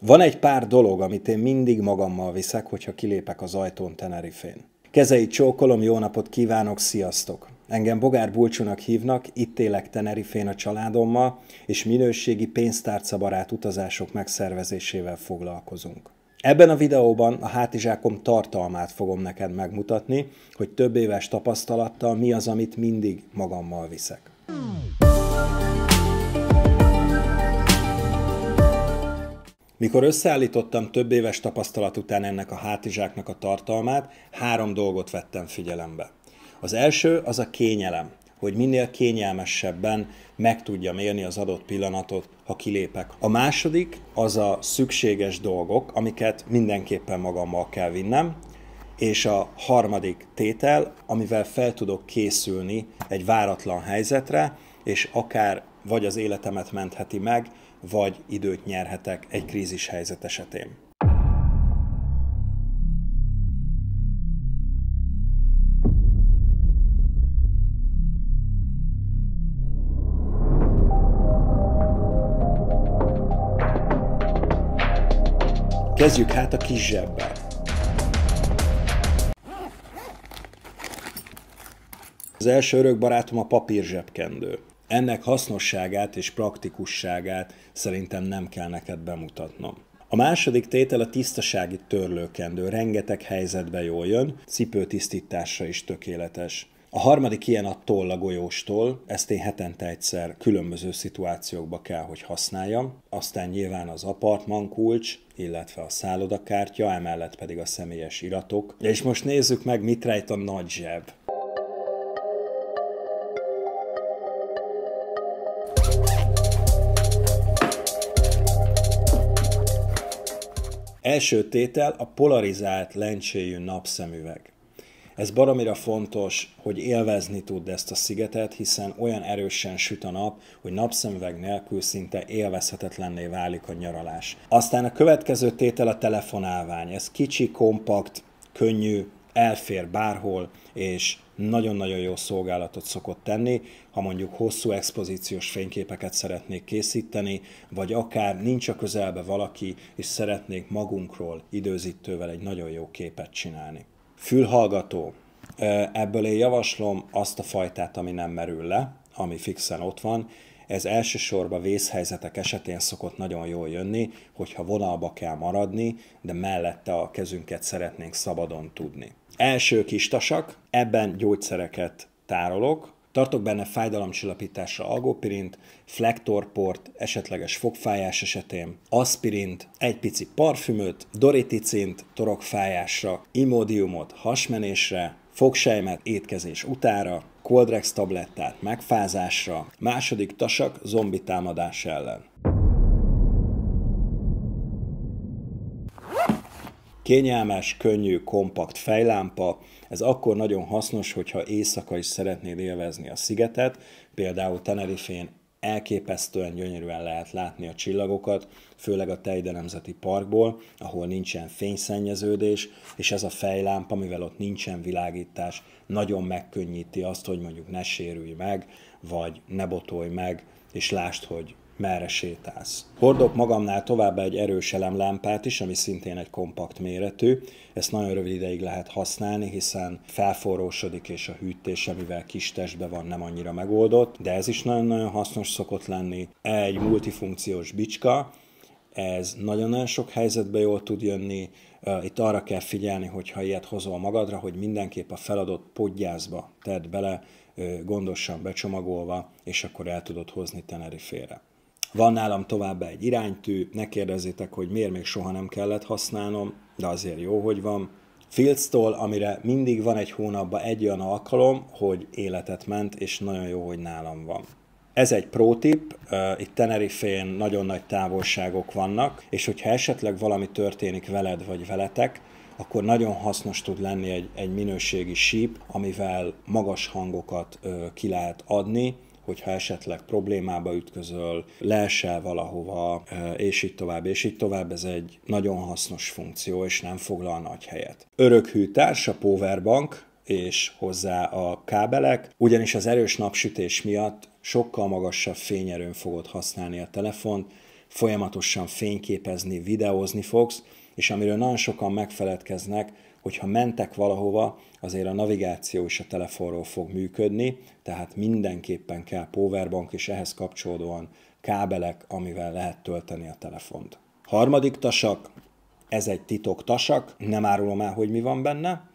Van egy pár dolog, amit én mindig magammal viszek, hogyha kilépek az ajtón Tenerifén. Kezei csókolom, jó napot kívánok, sziasztok! Engem Bogár Bulcsúnak hívnak, itt élek Tenerifén a családommal, és minőségi pénztárcabarát utazások megszervezésével foglalkozunk. Ebben a videóban a hátizsákom tartalmát fogom neked megmutatni, hogy több éves tapasztalattal mi az, amit mindig magammal viszek. Mikor összeállítottam több éves tapasztalat után ennek a hátizsáknak a tartalmát, három dolgot vettem figyelembe. Az első az a kényelem, hogy minél kényelmesebben meg tudjam élni az adott pillanatot, ha kilépek. A második az a szükséges dolgok, amiket mindenképpen magammal kell vinnem, és a harmadik tétel, amivel fel tudok készülni egy váratlan helyzetre, és akár vagy az életemet mentheti meg, vagy időt nyerhetek egy krízis helyzet esetén. Kezdjük hát a kis zsebbel. Az első örök barátom a papír zsebkendő. Ennek hasznosságát és praktikusságát szerintem nem kell neked bemutatnom. A második tétel a tisztasági törlőkendő, rengeteg helyzetbe jól jön, cipőtisztításra is tökéletes. A harmadik ilyen a toll a golyóstól, ezt én hetente egyszer különböző szituációkba kell, hogy használjam. Aztán nyilván az apartman kulcs, illetve a szállodakártya, emellett pedig a személyes iratok. És most nézzük meg, mit rejt a nagy zseb. Első tétel a polarizált lencséjű napszemüveg. Ez baromira fontos, hogy élvezni tud ezt a szigetet, hiszen olyan erősen süt a nap, hogy napszemüveg nélkül szinte élvezhetetlenné válik a nyaralás. Aztán a következő tétel a telefonálvány. Ez kicsi, kompakt, könnyű, elfér bárhol, és nagyon-nagyon jó szolgálatot szokott tenni, ha mondjuk hosszú expozíciós fényképeket szeretnék készíteni, vagy akár nincs a közelbe valaki, és szeretnék magunkról időzítővel egy nagyon jó képet csinálni. Fülhallgató. Ebből én javaslom azt a fajtát, ami nem merül le, ami fixen ott van, ez elsősorban vészhelyzetek esetén szokott nagyon jól jönni, hogyha vonalba kell maradni, de mellette a kezünket szeretnénk szabadon tudni. Első kistasak, ebben gyógyszereket tárolok, Tartok benne fájdalomcsillapításra algopirint, flektorport, esetleges fogfájás esetén, aspirint, egy pici parfümöt, doriticint, torokfájásra, imodiumot hasmenésre, fogsejmet étkezés utára, Coldrex tablettát megfázásra, második tasak zombi támadás ellen. Kényelmes, könnyű, kompakt fejlámpa, ez akkor nagyon hasznos, hogyha éjszaka is szeretnéd élvezni a szigetet, például Tenerifén elképesztően gyönyörűen lehet látni a csillagokat, főleg a Tejde Nemzeti Parkból, ahol nincsen fényszennyeződés, és ez a fejlámpa, mivel ott nincsen világítás, nagyon megkönnyíti azt, hogy mondjuk ne sérülj meg, vagy ne botolj meg, és lásd, hogy merre sétálsz. Hordok magamnál tovább egy erős elemlámpát is, ami szintén egy kompakt méretű. Ezt nagyon rövid ideig lehet használni, hiszen felforrósodik és a hűtés, amivel kis testbe van, nem annyira megoldott, de ez is nagyon-nagyon hasznos szokott lenni. Egy multifunkciós bicska, ez nagyon-nagyon sok helyzetbe jól tud jönni. Itt arra kell figyelni, hogy ha ilyet hozol magadra, hogy mindenképp a feladott podgyászba tedd bele, gondosan becsomagolva, és akkor el tudod hozni Tenerifére. Van nálam továbbá egy iránytű, ne kérdezzétek, hogy miért még soha nem kellett használnom, de azért jó, hogy van. Fieldstól, amire mindig van egy hónapban egy olyan alkalom, hogy életet ment, és nagyon jó, hogy nálam van. Ez egy prótip, eh, itt itt n nagyon nagy távolságok vannak, és hogyha esetleg valami történik veled vagy veletek, akkor nagyon hasznos tud lenni egy, egy minőségi síp, amivel magas hangokat ö, eh, ki lehet adni, hogyha esetleg problémába ütközöl, leesel valahova, és így tovább, és így tovább, ez egy nagyon hasznos funkció, és nem foglal nagy helyet. Örökhű társ a powerbank, és hozzá a kábelek, ugyanis az erős napsütés miatt sokkal magasabb fényerőn fogod használni a telefont, folyamatosan fényképezni, videózni fogsz, és amiről nagyon sokan megfeledkeznek, hogyha mentek valahova, azért a navigáció is a telefonról fog működni, tehát mindenképpen kell powerbank és ehhez kapcsolódóan kábelek, amivel lehet tölteni a telefont. Harmadik tasak, ez egy titok tasak, nem árulom el, hogy mi van benne.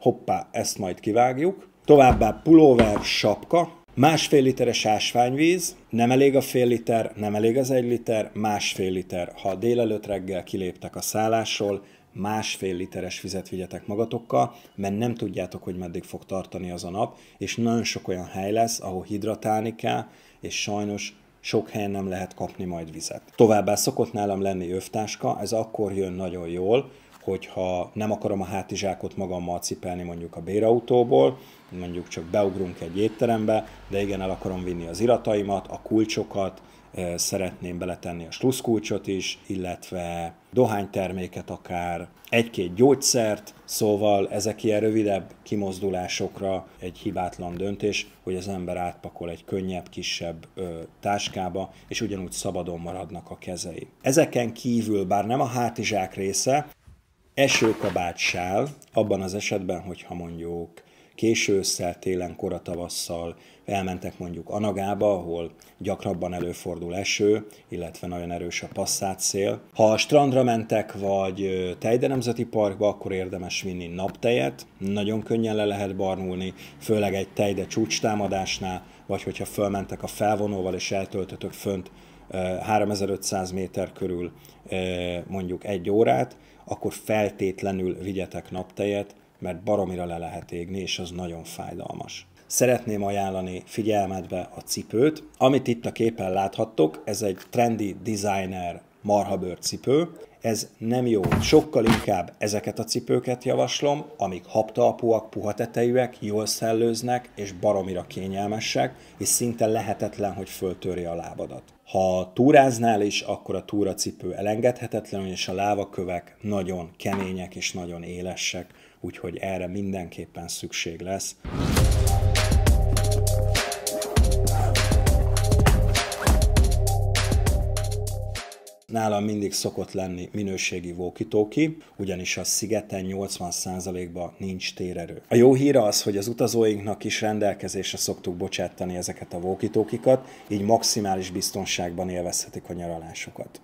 Hoppá, ezt majd kivágjuk. Továbbá pulóver, sapka, Másfél literes ásványvíz, nem elég a fél liter, nem elég az egy liter, másfél liter. Ha délelőtt reggel kiléptek a szállásról, másfél literes vizet vigyetek magatokkal, mert nem tudjátok, hogy meddig fog tartani az a nap, és nagyon sok olyan hely lesz, ahol hidratálni kell, és sajnos sok helyen nem lehet kapni majd vizet. Továbbá szokott nálam lenni övtáska, ez akkor jön nagyon jól, hogyha nem akarom a hátizsákot magammal cipelni mondjuk a bérautóból, mondjuk csak beugrunk egy étterembe, de igen, el akarom vinni az irataimat, a kulcsokat, szeretném beletenni a sluszkulcsot is, illetve dohányterméket akár, egy-két gyógyszert, szóval ezek ilyen rövidebb kimozdulásokra egy hibátlan döntés, hogy az ember átpakol egy könnyebb, kisebb ö, táskába, és ugyanúgy szabadon maradnak a kezei. Ezeken kívül, bár nem a hátizsák része, esőkabátsál, abban az esetben, hogyha mondjuk késő ősszel, télen, kora tavasszal elmentek mondjuk Anagába, ahol gyakrabban előfordul eső, illetve nagyon erős a szél. Ha a strandra mentek, vagy Tejde Nemzeti Parkba, akkor érdemes vinni naptejet, nagyon könnyen le lehet barnulni, főleg egy Tejde csúcstámadásnál, vagy hogyha fölmentek a felvonóval és eltöltötök fönt 3500 méter körül mondjuk egy órát, akkor feltétlenül vigyetek naptejet, mert baromira le lehet égni, és az nagyon fájdalmas. Szeretném ajánlani figyelmetbe a cipőt, amit itt a képen láthattok, ez egy trendy designer cipő. Ez nem jó. Sokkal inkább ezeket a cipőket javaslom, amik haptalpúak, puha tetejűek, jól szellőznek és baromira kényelmesek, és szinte lehetetlen, hogy föltörje a lábadat. Ha túráznál is, akkor a túracipő elengedhetetlen, és a lávakövek nagyon kemények és nagyon élesek, úgyhogy erre mindenképpen szükség lesz. Nálam mindig szokott lenni minőségi vókitóki, ugyanis a szigeten 80%-ban nincs térerő. A jó hír az, hogy az utazóinknak is rendelkezésre szoktuk bocsátani ezeket a vókitókikat, így maximális biztonságban élvezhetik a nyaralásukat.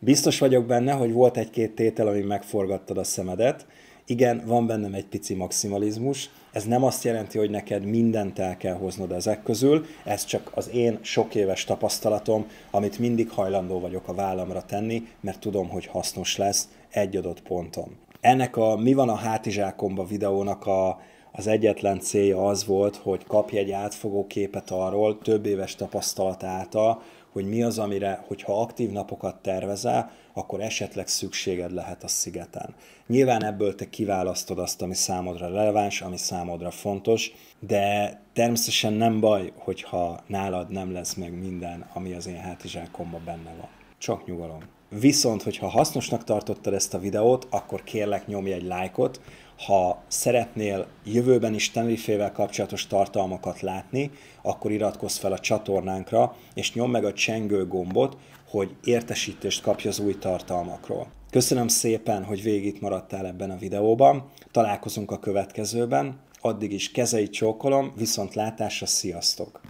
Biztos vagyok benne, hogy volt egy-két tétel, ami megforgattad a szemedet. Igen, van bennem egy pici maximalizmus, ez nem azt jelenti, hogy neked mindent el kell hoznod ezek közül, ez csak az én sok éves tapasztalatom, amit mindig hajlandó vagyok a vállamra tenni, mert tudom, hogy hasznos lesz egy adott ponton. Ennek a Mi van a hátizsákomba videónak a, az egyetlen célja az volt, hogy kapj egy átfogó képet arról, több éves tapasztalat által, hogy mi az, amire, hogyha aktív napokat tervezel, akkor esetleg szükséged lehet a szigeten. Nyilván ebből te kiválasztod azt, ami számodra releváns, ami számodra fontos, de természetesen nem baj, hogyha nálad nem lesz meg minden, ami az én hátizsákomban benne van. Csak nyugalom. Viszont, hogyha hasznosnak tartottad ezt a videót, akkor kérlek nyomj egy lájkot. Ha szeretnél jövőben is tenlifével kapcsolatos tartalmakat látni, akkor iratkozz fel a csatornánkra, és nyomd meg a csengő gombot, hogy értesítést kapj az új tartalmakról. Köszönöm szépen, hogy végig maradtál ebben a videóban. Találkozunk a következőben. Addig is kezei csókolom, viszont látásra sziasztok!